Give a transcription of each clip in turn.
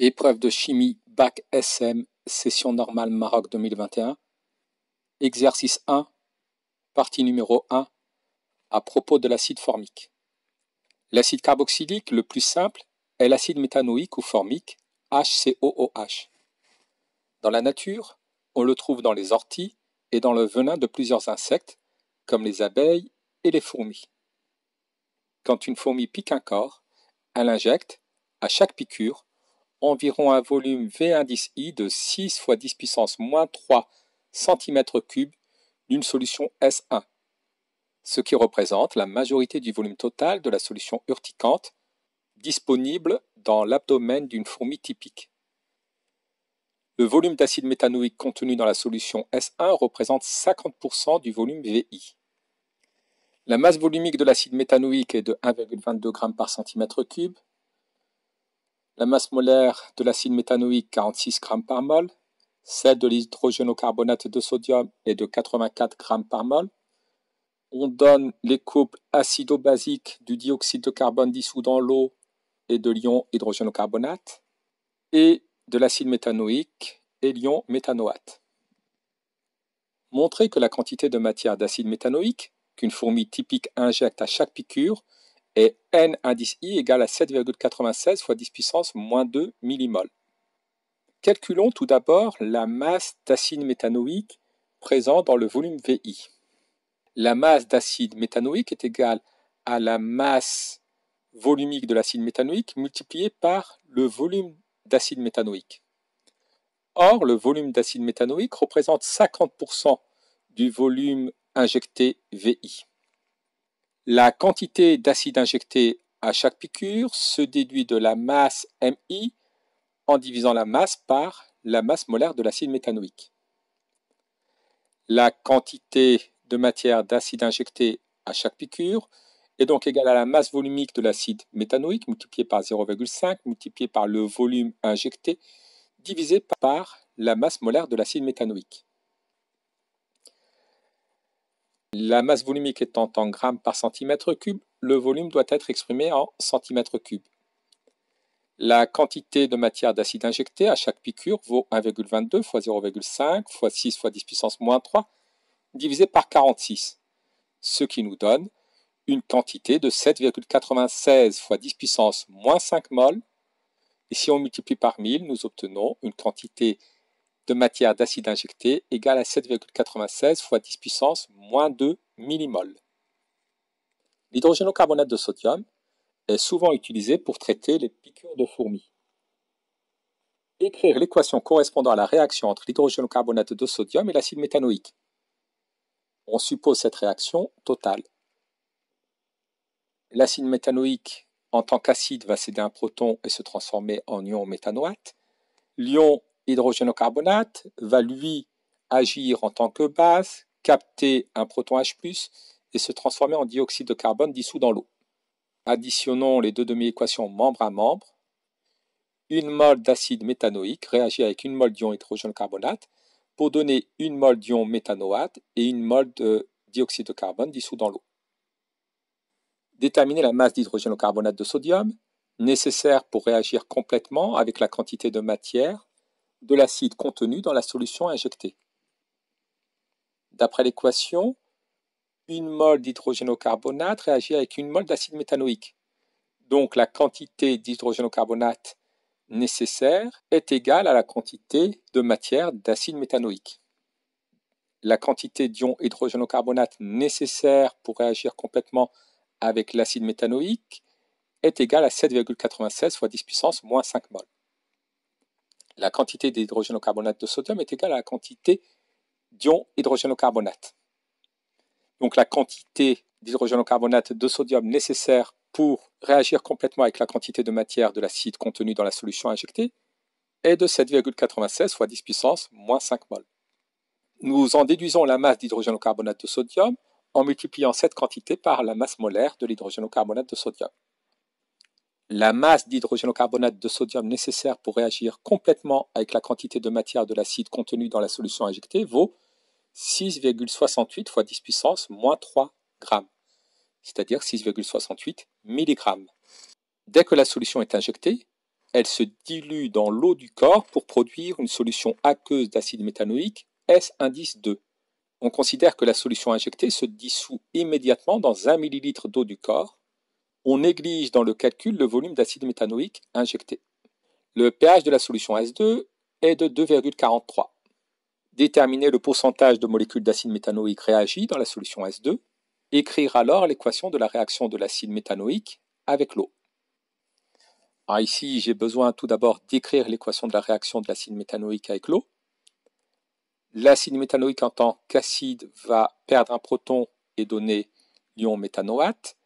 Épreuve de chimie Bac SM, session normale Maroc 2021. Exercice 1, partie numéro 1, à propos de l'acide formique. L'acide carboxylique, le plus simple, est l'acide méthanoïque ou formique, HCOOH. Dans la nature, on le trouve dans les orties et dans le venin de plusieurs insectes, comme les abeilles et les fourmis. Quand une fourmi pique un corps, elle injecte, à chaque piqûre, environ un volume v 10 i de 6 fois 10 puissance moins 3 cm3 d'une solution S1, ce qui représente la majorité du volume total de la solution urticante disponible dans l'abdomen d'une fourmi typique. Le volume d'acide méthanoïque contenu dans la solution S1 représente 50% du volume VI. La masse volumique de l'acide méthanoïque est de 1,22 g par cm3, la masse molaire de l'acide méthanoïque 46 g par mol, celle de l'hydrogénocarbonate de sodium est de 84 g par mol. On donne les couples acido-basiques du dioxyde de carbone dissous dans l'eau et de l'ion hydrogénocarbonate et de l'acide méthanoïque et l'ion méthanoate. Montrer que la quantité de matière d'acide méthanoïque qu'une fourmi typique injecte à chaque piqûre et n indice i égale à 7,96 fois 10 puissance moins 2 millimol. Calculons tout d'abord la masse d'acide méthanoïque présent dans le volume VI. La masse d'acide méthanoïque est égale à la masse volumique de l'acide méthanoïque multipliée par le volume d'acide méthanoïque. Or, le volume d'acide méthanoïque représente 50% du volume injecté VI. La quantité d'acide injecté à chaque piqûre se déduit de la masse MI en divisant la masse par la masse molaire de l'acide méthanoïque. La quantité de matière d'acide injecté à chaque piqûre est donc égale à la masse volumique de l'acide méthanoïque multipliée par 0,5 multipliée par le volume injecté divisé par la masse molaire de l'acide méthanoïque. La masse volumique étant en grammes par centimètre cube, le volume doit être exprimé en centimètres cubes. La quantité de matière d'acide injectée à chaque piqûre vaut 1,22 x 0,5 x 6 x 10 puissance moins 3 divisé par 46, ce qui nous donne une quantité de 7,96 x 10 puissance moins 5 mol. Et si on multiplie par 1000, nous obtenons une quantité de matière d'acide injecté égale à 7,96 fois 10 puissance moins 2 millimoles. L'hydrogénocarbonate de sodium est souvent utilisé pour traiter les piqûres de fourmis. Écrire l'équation correspondant à la réaction entre l'hydrogénocarbonate de sodium et l'acide méthanoïque. On suppose cette réaction totale. L'acide méthanoïque en tant qu'acide va céder un proton et se transformer en ion méthanoate. L'ion carbonate va lui agir en tant que base, capter un proton H ⁇ et se transformer en dioxyde de carbone dissous dans l'eau. Additionnons les deux demi-équations membre à membre. Une mole d'acide méthanoïque réagit avec une mole d'ion hydrogénocarbonate pour donner une mole d'ion méthanoate et une mole de dioxyde de carbone dissous dans l'eau. Déterminer la masse d'hydrogénocarbonate de sodium nécessaire pour réagir complètement avec la quantité de matière de l'acide contenu dans la solution injectée. D'après l'équation, une mole d'hydrogénocarbonate réagit avec une mole d'acide méthanoïque. Donc la quantité d'hydrogénocarbonate nécessaire est égale à la quantité de matière d'acide méthanoïque. La quantité d'ions hydrogénocarbonate nécessaire pour réagir complètement avec l'acide méthanoïque est égale à 7,96 fois 10 puissance moins 5 moles la quantité d'hydrogène carbonate de sodium est égale à la quantité d'ion hydrogène carbonate. Donc la quantité d'hydrogène carbonate de sodium nécessaire pour réagir complètement avec la quantité de matière de l'acide contenue dans la solution injectée est de 7,96 fois 10 puissance moins 5 mol. Nous en déduisons la masse d'hydrogène carbonate de sodium en multipliant cette quantité par la masse molaire de l'hydrogène carbonate de sodium la masse d'hydrogénocarbonate de sodium nécessaire pour réagir complètement avec la quantité de matière de l'acide contenue dans la solution injectée vaut 6,68 fois 10 puissance moins 3 g, c'est-à-dire 6,68 mg. Dès que la solution est injectée, elle se dilue dans l'eau du corps pour produire une solution aqueuse d'acide méthanoïque S indice 2. On considère que la solution injectée se dissout immédiatement dans 1 ml d'eau du corps on néglige dans le calcul le volume d'acide méthanoïque injecté. Le pH de la solution S2 est de 2,43. Déterminer le pourcentage de molécules d'acide méthanoïque réagies dans la solution S2. Écrire alors l'équation de la réaction de l'acide méthanoïque avec l'eau. Ah, ici, j'ai besoin tout d'abord d'écrire l'équation de la réaction de l'acide méthanoïque avec l'eau. L'acide méthanoïque en tant qu'acide va perdre un proton et donner l'ion méthanoate.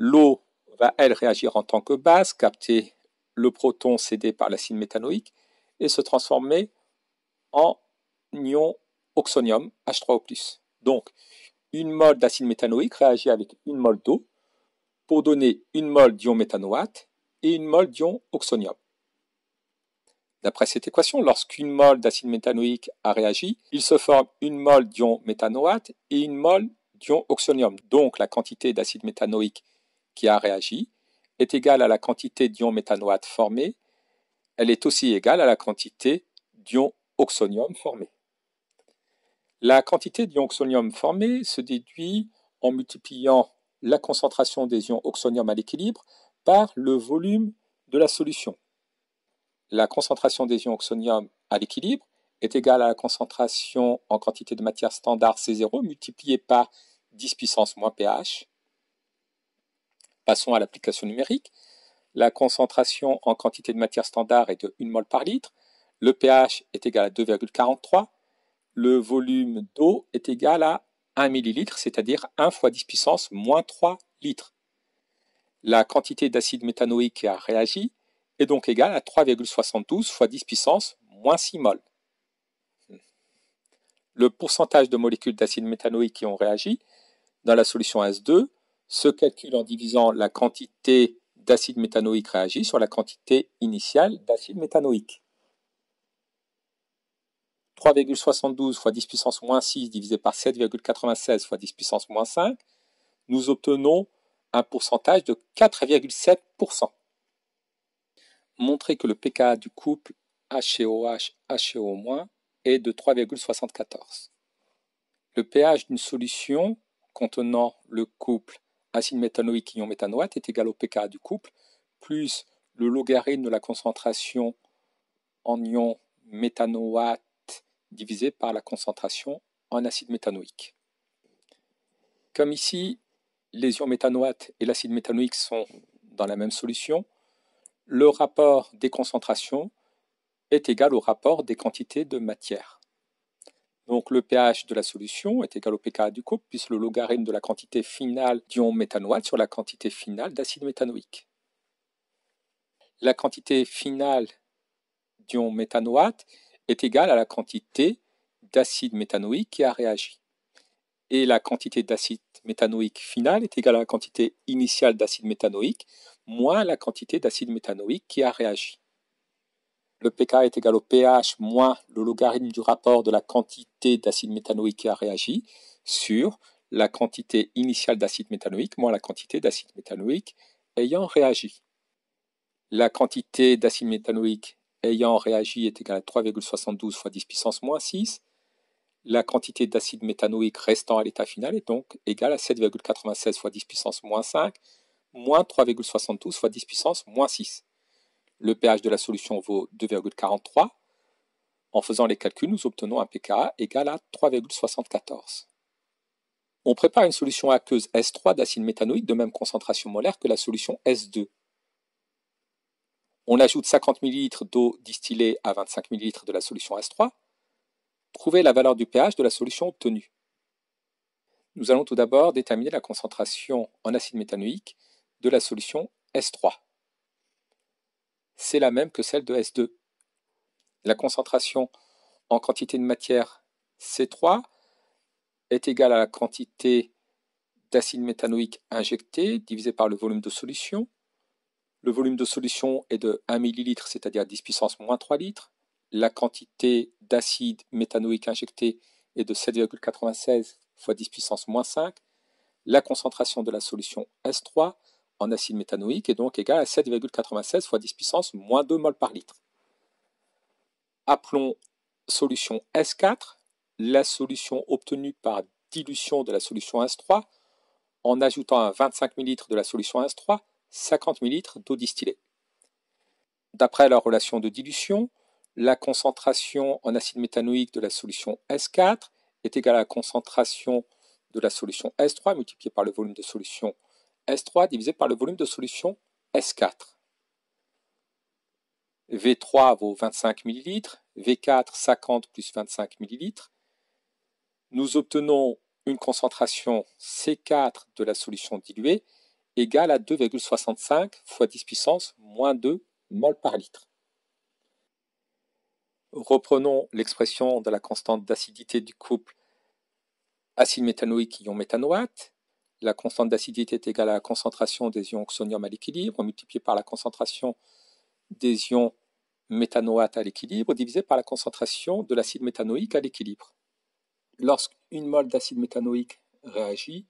L'eau va, elle, réagir en tant que base, capter le proton cédé par l'acide méthanoïque et se transformer en ion oxonium H3O+. Donc, une mole d'acide méthanoïque réagit avec une mole d'eau pour donner une mole d'ion méthanoate et une mole d'ion oxonium. D'après cette équation, lorsqu'une mole d'acide méthanoïque a réagi, il se forme une mole d'ion méthanoate et une mole d'ion oxonium. Donc la quantité d'acide méthanoïque qui a réagi est égale à la quantité d'ions méthanoate formés, elle est aussi égale à la quantité d'ions oxonium formés. La quantité d'ions oxonium formés se déduit en multipliant la concentration des ions oxonium à l'équilibre par le volume de la solution. La concentration des ions oxonium à l'équilibre est égale à la concentration en quantité de matière standard C0 multipliée par 10 puissance moins pH, Passons à l'application numérique. La concentration en quantité de matière standard est de 1 mol par litre. Le pH est égal à 2,43. Le volume d'eau est égal à 1 ml, c'est-à-dire 1 fois 10 puissance moins 3 litres. La quantité d'acide méthanoïque qui a réagi est donc égale à 3,72 fois 10 puissance moins 6 mol. Le pourcentage de molécules d'acide méthanoïque qui ont réagi dans la solution S2 se calcule en divisant la quantité d'acide méthanoïque réagi sur la quantité initiale d'acide méthanoïque. 3,72 fois 10 puissance moins 6 divisé par 7,96 fois 10 puissance moins 5, nous obtenons un pourcentage de 4,7%. Montrez que le pKa du couple HCOH HCO- est de 3,74. Le pH d'une solution contenant le couple acide méthanoïque ion méthanoate est égal au pKa du couple, plus le logarithme de la concentration en ion méthanoate divisé par la concentration en acide méthanoïque. Comme ici, les ions méthanoates et l'acide méthanoïque sont dans la même solution, le rapport des concentrations est égal au rapport des quantités de matière. Donc le pH de la solution est égal au pKa du couple, plus le logarithme de la quantité finale d'ion méthanoate sur la quantité finale d'acide méthanoïque. La quantité finale d'ion méthanoate est égale à la quantité d'acide méthanoïque qui a réagi. Et la quantité d'acide méthanoïque finale est égale à la quantité initiale d'acide méthanoïque moins la quantité d'acide méthanoïque qui a réagi. Le pK est égal au pH moins le logarithme du rapport de la quantité d'acide méthanoïque qui a réagi sur la quantité initiale d'acide méthanoïque moins la quantité d'acide méthanoïque ayant réagi. La quantité d'acide méthanoïque ayant réagi est égale à 3,72 fois 10 puissance moins 6. La quantité d'acide méthanoïque restant à l'état final est donc égale à 7,96 fois 10 puissance moins 5 moins 3,72 fois 10 puissance moins 6. Le pH de la solution vaut 2,43. En faisant les calculs, nous obtenons un pKa égal à 3,74. On prépare une solution aqueuse S3 d'acide méthanoïque de même concentration molaire que la solution S2. On ajoute 50 ml d'eau distillée à 25 ml de la solution S3. Trouvez la valeur du pH de la solution obtenue. Nous allons tout d'abord déterminer la concentration en acide méthanoïque de la solution S3 c'est la même que celle de S2. La concentration en quantité de matière C3 est égale à la quantité d'acide méthanoïque injecté divisé par le volume de solution. Le volume de solution est de 1 ml, c'est-à-dire 10 puissance moins 3 litres. La quantité d'acide méthanoïque injecté est de 7,96 fois 10 puissance moins 5. La concentration de la solution S3 en acide méthanoïque est donc égal à 7,96 fois 10 puissance moins 2 mol par litre. Appelons solution S4 la solution obtenue par dilution de la solution S3 en ajoutant à 25 ml de la solution S3 50 ml d'eau distillée. D'après la relation de dilution, la concentration en acide méthanoïque de la solution S4 est égale à la concentration de la solution S3 multipliée par le volume de solution S3 divisé par le volume de solution S4. V3 vaut 25 ml, V4 50 plus 25 ml. Nous obtenons une concentration C4 de la solution diluée égale à 2,65 fois 10 puissance moins 2 mol par litre. Reprenons l'expression de la constante d'acidité du couple acide méthanoïque ion méthanoate. La constante d'acidité est égale à la concentration des ions oxonium à l'équilibre, multipliée par la concentration des ions méthanoate à l'équilibre, divisée par la concentration de l'acide méthanoïque à l'équilibre. Lorsqu'une molle d'acide méthanoïque réagit,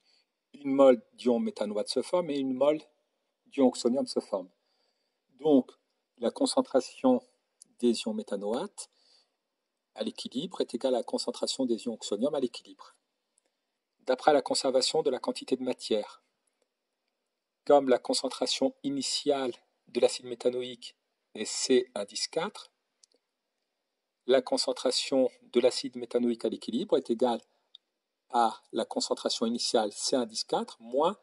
une molle d'ion méthanoate se forme et une mole d'ions oxonium se forme. Donc, la concentration des ions méthanoates à l'équilibre est égale à la concentration des ions oxonium à l'équilibre d'après la conservation de la quantité de matière. Comme la concentration initiale de l'acide méthanoïque est C indice 4, la concentration de l'acide méthanoïque à l'équilibre est égale à la concentration initiale C indice 4 moins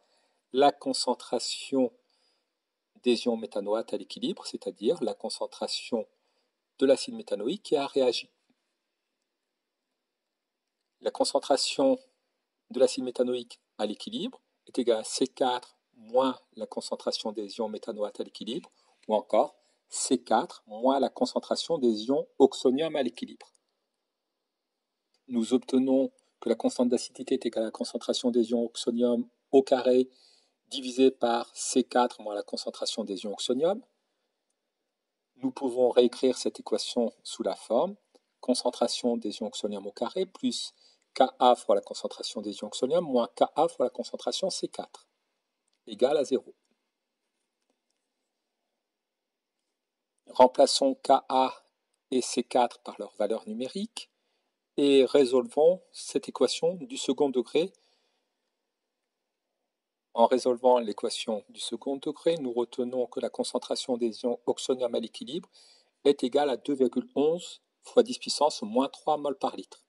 la concentration des ions méthanoates à l'équilibre, c'est-à-dire la concentration de l'acide méthanoïque qui a réagi. La concentration de l'acide méthanoïque à l'équilibre est égal à C4 moins la concentration des ions méthanoate à l'équilibre, ou encore C4 moins la concentration des ions oxonium à l'équilibre. Nous obtenons que la constante d'acidité est égale à la concentration des ions oxonium au carré divisé par C4 moins la concentration des ions oxonium. Nous pouvons réécrire cette équation sous la forme concentration des ions oxonium au carré plus Ka fois la concentration des ions oxonium moins Ka fois la concentration C4 égale à 0. Remplaçons Ka et C4 par leur valeur numérique et résolvons cette équation du second degré. En résolvant l'équation du second degré, nous retenons que la concentration des ions oxonium à l'équilibre est égale à 2,11 fois 10 puissance moins 3 mol par litre.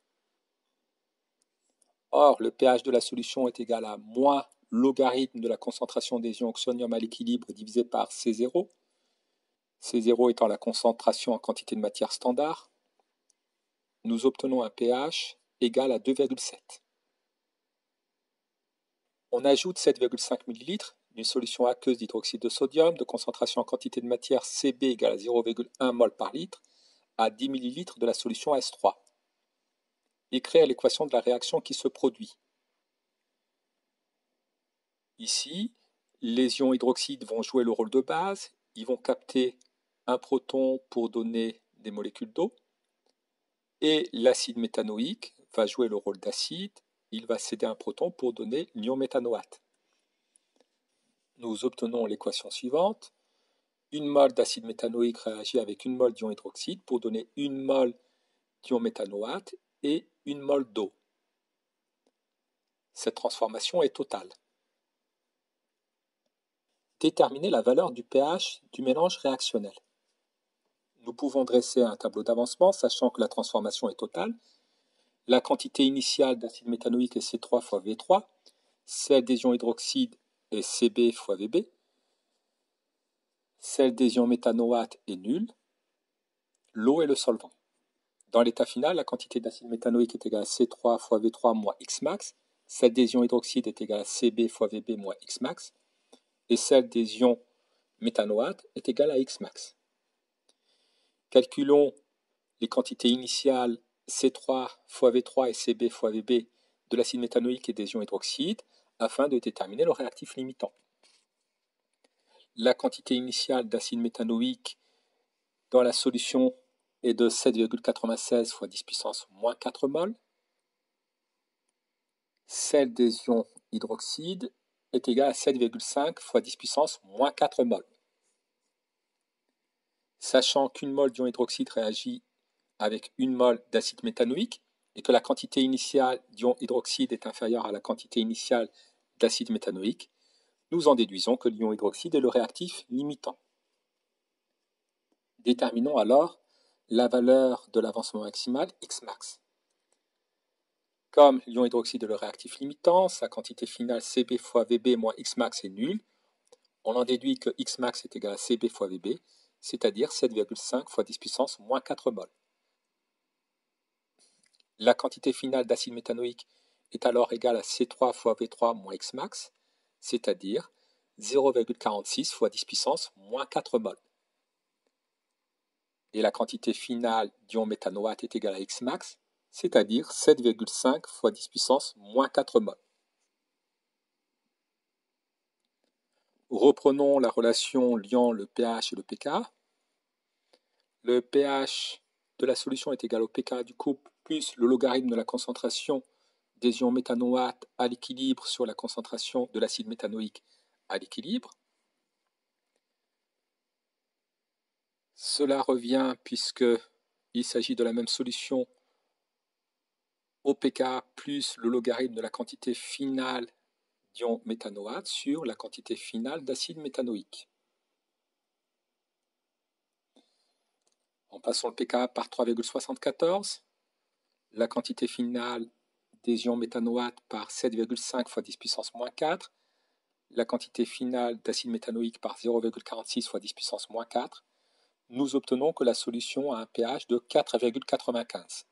Or, le pH de la solution est égal à moins logarithme de la concentration des ions oxonium à l'équilibre divisé par C0, C0 étant la concentration en quantité de matière standard, nous obtenons un pH égal à 2,7. On ajoute 7,5 ml d'une solution aqueuse d'hydroxyde de sodium de concentration en quantité de matière CB égale à 0,1 mol par litre à 10 ml de la solution S3 écrire l'équation de la réaction qui se produit. Ici, les ions hydroxydes vont jouer le rôle de base, ils vont capter un proton pour donner des molécules d'eau, et l'acide méthanoïque va jouer le rôle d'acide, il va céder un proton pour donner l'ion méthanoate. Nous obtenons l'équation suivante. Une mole d'acide méthanoïque réagit avec une mole d'ion hydroxyde pour donner une mole d'ion méthanoate et une mole d'eau. Cette transformation est totale. Déterminer la valeur du pH du mélange réactionnel. Nous pouvons dresser un tableau d'avancement, sachant que la transformation est totale. La quantité initiale d'acide méthanoïque est C3 fois V3, celle des ions hydroxyde est CB fois VB, celle des ions méthanoate est nulle, l'eau est le solvant. Dans l'état final, la quantité d'acide méthanoïque est égale à C3 fois V3 moins X max. Celle des ions hydroxyde est égale à CB fois VB moins X Et celle des ions méthanoate est égale à Xmax. Calculons les quantités initiales C3 fois V3 et CB fois VB de l'acide méthanoïque et des ions hydroxyde afin de déterminer le réactif limitant. La quantité initiale d'acide méthanoïque dans la solution est de 7,96 fois 10 puissance moins 4 mol. Celle des ions hydroxyde est égale à 7,5 fois 10 puissance moins 4 mol. Sachant qu'une mol d'ion hydroxyde réagit avec une mol d'acide méthanoïque et que la quantité initiale d'ion hydroxyde est inférieure à la quantité initiale d'acide méthanoïque, nous en déduisons que l'ion hydroxyde est le réactif limitant. Déterminons alors la valeur de l'avancement maximal, Xmax. Comme l'ion hydroxyde est le réactif limitant, sa quantité finale Cb fois Vb moins Xmax est nulle. On en déduit que Xmax est égal à Cb fois Vb, c'est-à-dire 7,5 fois 10 puissance moins 4 mol. La quantité finale d'acide méthanoïque est alors égale à C3 fois V3 moins Xmax, c'est-à-dire 0,46 fois 10 puissance moins 4 mol et la quantité finale d'ion méthanoate est égale à X max, c'est-à-dire 7,5 fois 10 puissance moins 4 mol. Reprenons la relation liant le pH et le pKa. Le pH de la solution est égal au pK du couple plus le logarithme de la concentration des ions méthanoates à l'équilibre sur la concentration de l'acide méthanoïque à l'équilibre. Cela revient puisque il s'agit de la même solution au pKa plus le logarithme de la quantité finale d'ions méthanoate sur la quantité finale d'acide méthanoïque. En passant le pKa par 3,74, la quantité finale des ions méthanoates par 7,5 fois 10 puissance moins 4, la quantité finale d'acide méthanoïque par 0,46 fois 10 puissance moins 4, nous obtenons que la solution a un pH de 4,95.